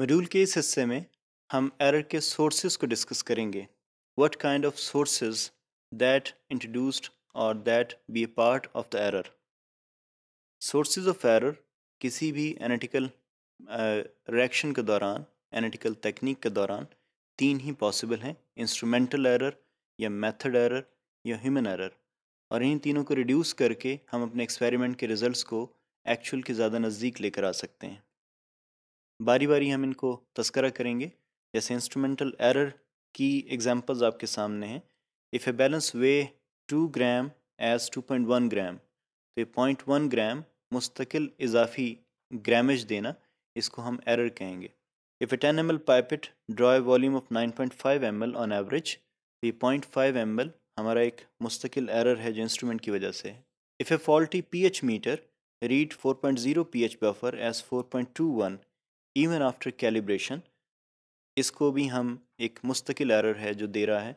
module के इस हिस्से में हम एरर के सोर्सेज को डिस्कस करेंगे what kind of sources that introduced और that be a part of the error sources of error किसी भी एनाटिकल रिएक्शन uh, के दौरान एनाटिकल तकनीक के दौरान तीन ही पॉसिबल हैं इंस्ट्रूमेंटल एरर या मेथड एरर या ह्यूमन एरर और इन तीनों को रिड्यूस करके हम अपने एक्सपेरिमेंट के रिजल्ट्स को एक्चुअल के ज़्यादा नज़दीक लेकर आ सकते हैं बारी बारी हम इनको तस्करा करेंगे जैसे इंस्ट्रूमेंटल एरर की एग्जांपल्स आपके सामने हैं if a balance weigh two gram as two point one gram तो ये पॉइंट वन ग्राम मुस्तकिल इजाफी ग्रामेज देना इसको हम एरर कहेंगे if a ten M L pipette draw a volume of nine point five M L on average तो ये point five M L हमारा एक मुस्तकिल एरर है जो इंस्ट्रूमेंट की वजह से है if a faulty P H meter read four point zero P H buffer as four point two one even after calibration इसको भी हम एक मुस्तकिल एरर है जो दे रहा है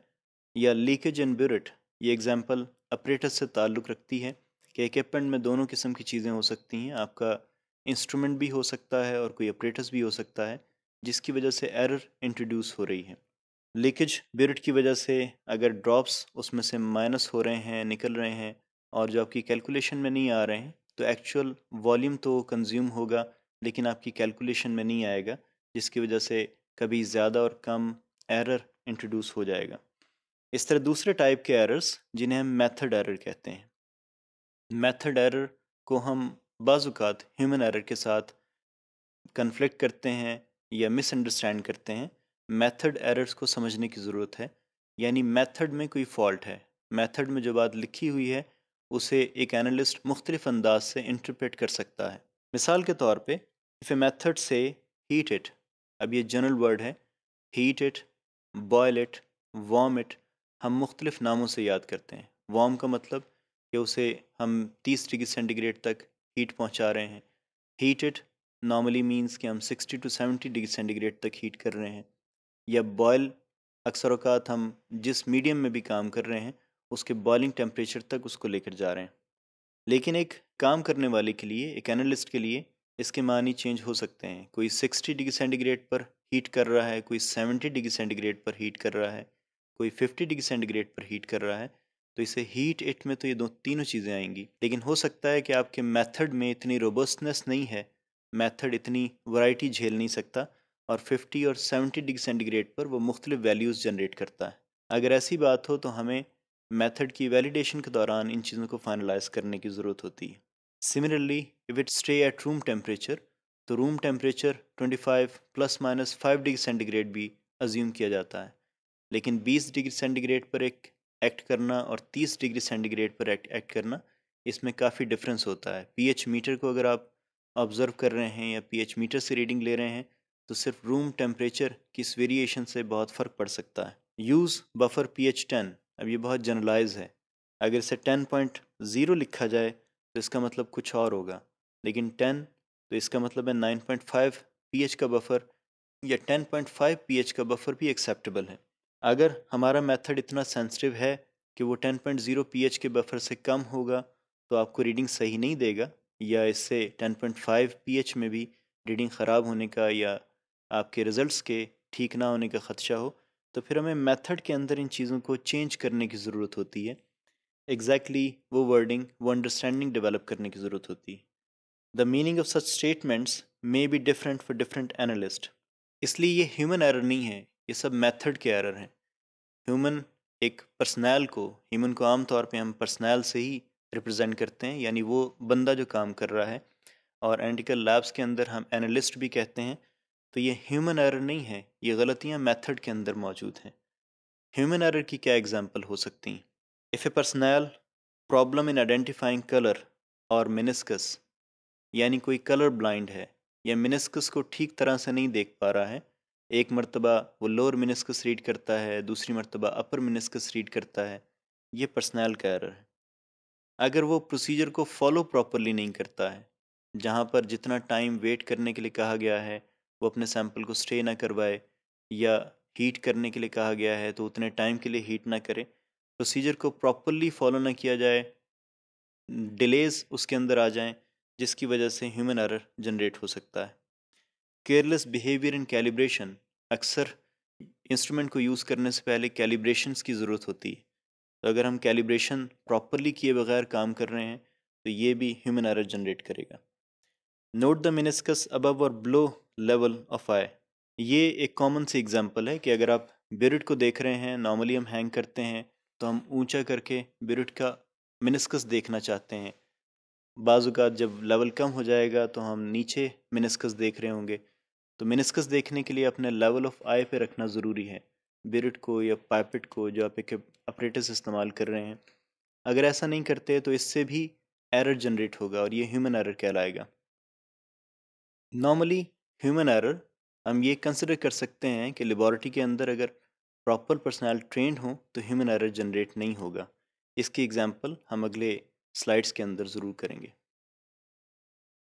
या लीकेज इन ब्यूरट ये एग्जांपल अपरेटस से ताल्लुक़ रखती है कि इक्विपमेंट में दोनों किस्म की चीज़ें हो सकती हैं आपका इंस्ट्रूमेंट भी हो सकता है और कोई अप्रेटस भी हो सकता है जिसकी वजह से एरर इंट्रोड्यूस हो रही है लीकेज ब्यूरेट की वजह से अगर ड्रॉप्स उसमें से माइनस हो रहे हैं निकल रहे हैं और जो आपकी कैलकुलेशन में नहीं आ रहे हैं तो एक्चुअल वॉल्यूम तो कंज्यूम होगा लेकिन आपकी कैलकुलेशन में नहीं आएगा जिसकी वजह से कभी ज़्यादा और कम एरर इंट्रोड्यूस हो जाएगा इस तरह दूसरे टाइप के एरर्स जिन्हें हम मेथड एरर कहते हैं मेथड एरर को हम बाज़ात ह्यूमन एरर के साथ कन्फ्लिक्ट करते हैं या मिसअंडरस्टैंड करते हैं मेथड एरर्स को समझने की ज़रूरत है यानी मेथड में कोई फॉल्ट है मेथड में जो बात लिखी हुई है उसे एक एनालिस्ट मुख्तलिफ अंदाज से इंटरप्रेट कर सकता है मिसाल के तौर पे इफ ए मेथड से हीट इट अब ये जनरल वर्ड है heat it boil it warm it हम मुख्तलिफ नामों से याद करते हैं वाम का मतलब कि उसे हम तीस डिग्री सेंटीग्रेड तक हीट पहुंचा रहे हैं हीट इट नॉर्मली मीन्स कि हम sixty to seventy degree centigrade तक हीट कर रहे हैं या बॉयल अक्सर अवकात हम जिस मीडियम में भी काम कर रहे हैं उसके बॉयलिंग टेम्परेचर तक उसको लेकर जा रहे हैं लेकिन एक काम करने वाले के लिए एक एनालिस्ट के लिए इसके मान ही चेंज हो सकते हैं कोई सिक्सटी डिग्री सेंटीग्रेड पर हीट कर रहा है कोई सेवेंटी डिग्री सेंटीग्रेड पर हीट कर रहा है कोई फिफ्टी डिग्री सेंटीग्रेड पर हीट कर रहा है तो इसे हीट इट में तो ये दो तीनों चीज़ें आएंगी लेकिन हो सकता है कि आपके मेथड में इतनी रोबस्टनेस नहीं है मेथड इतनी वैरायटी झेल नहीं सकता और 50 और 70 डिग्री सेंटीग्रेड पर वो मुख्तलिफ वैल्यूज़ जनरेट करता है अगर ऐसी बात हो तो हमें मेथड की वैलिडेशन के दौरान इन चीज़ों को फाइनलाइज करने की ज़रूरत होती है Similarly, if it stay at room temperature, तो room temperature 25 plus minus 5 degree centigrade भी अज्यूम किया जाता है लेकिन 20 डिग्री centigrade पर एक एक्ट करना और 30 डिग्री centigrade पर act, act करना इसमें काफ़ी डिफरेंस होता है pH मीटर को अगर आप ऑब्ज़र्व कर रहे हैं या pH मीटर से रीडिंग ले रहे हैं तो सिर्फ रूम टेम्परेचर की इस वेरिएशन से बहुत फ़र्क पड़ सकता है use buffer P H ten अब ये बहुत जनरलाइज है अगर इसे टेन पॉइंट ज़ीरो लिखा जाए तो इसका मतलब कुछ और होगा लेकिन टेन तो इसका मतलब है नाइन पॉइंट फाइव पी का बफर या टेन पॉइंट फाइव पी का बफर भी एक्सेप्टेबल है अगर हमारा मेथड इतना सेंसिटिव है कि वो टेन पॉइंट ज़ीरो पी के बफर से कम होगा तो आपको रीडिंग सही नहीं देगा या इससे टेन पॉइंट फाइव पी में भी रीडिंग ख़राब होने का या आपके रिजल्ट्स के ठीक ना होने का ख़दशा हो तो फिर हमें मेथड के अंदर इन चीज़ों को चेंज करने की ज़रूरत होती है एग्जैक्टली exactly वो वर्डिंग वो अंडरस्टैंडिंग डेवलप करने की ज़रूरत होती the meaning of such statements may be different for different analyst इसलिए ये ह्यूमन एरर नहीं है ये सब मेथड के एरर हैं ह्यूमन एक पर्सनैल को ह्यूमन को आम तौर पे हम पर्सनैल से ही रिप्रेजेंट करते हैं यानी वो बंदा जो काम कर रहा है और एनालिटिकल लैब्स के अंदर हम एनालिस्ट भी कहते हैं तो ये ह्यूमन एरर नहीं है ये गलतियाँ मेथड के अंदर मौजूद हैं ह्यूमन एरर की क्या एग्जांपल हो सकती हैं if a personnel problem in identifying color or meniscus यानी कोई कलर ब्लाइंड है या मिनिस्कस को ठीक तरह से नहीं देख पा रहा है एक मरतबा वो लोअर मिनिस्कस रीड करता है दूसरी मरतबा अपर मिनिस्कस रीड करता है ये पर्सनल कैर है अगर वो प्रोसीजर को फॉलो प्रॉपरली नहीं करता है जहाँ पर जितना टाइम वेट करने के लिए कहा गया है वो अपने सैंपल को स्टे ना करवाए या हीट करने के लिए कहा गया है तो उतने टाइम के लिए हीट ना करे प्रोसीजर को प्रॉपरली फॉलो ना किया जाए डिलेज उसके अंदर आ जाएं जिसकी वजह से ह्यूमन एरर जनरेट हो सकता है केयरलेस बिहेवियर इन कैलिब्रेशन अक्सर इंस्ट्रूमेंट को यूज़ करने से पहले कैलिब्रेशन की ज़रूरत होती है तो अगर हम कैलिब्रेशन प्रॉपरली किए बगैर काम कर रहे हैं तो ये भी ह्यूमन एरर जनरेट करेगा नोट द मिनिस्कस अबव और ब्लो लेवल ऑफ आई ये एक कॉमन सी एग्जांपल है कि अगर आप बिरड को देख रहे हैं नॉर्मली हम हैंग करते हैं तो हम ऊंचा करके बिरुट का मिनस्कस देखना चाहते हैं का जब लेवल कम हो जाएगा तो हम नीचे मिनस्कस देख रहे होंगे तो मिनस्कस देखने के लिए अपने लेवल ऑफ आई पे रखना ज़रूरी है बिरट को या पाइपेट को जो आप एक अपरेटस इस्तेमाल कर रहे हैं अगर ऐसा नहीं करते तो इससे भी एरर जनरेट होगा और ये ह्यूमन एरर कहलाएगा नॉर्मली ह्यूमन एरर हम ये कंसिडर कर सकते हैं कि लेबॉर्टरी के अंदर अगर प्रॉपर पर्सनल ट्रेंड हो तो ह्यूमन एरर जनरेट नहीं होगा इसकी एग्जांपल हम अगले स्लाइड्स के अंदर ज़रूर करेंगे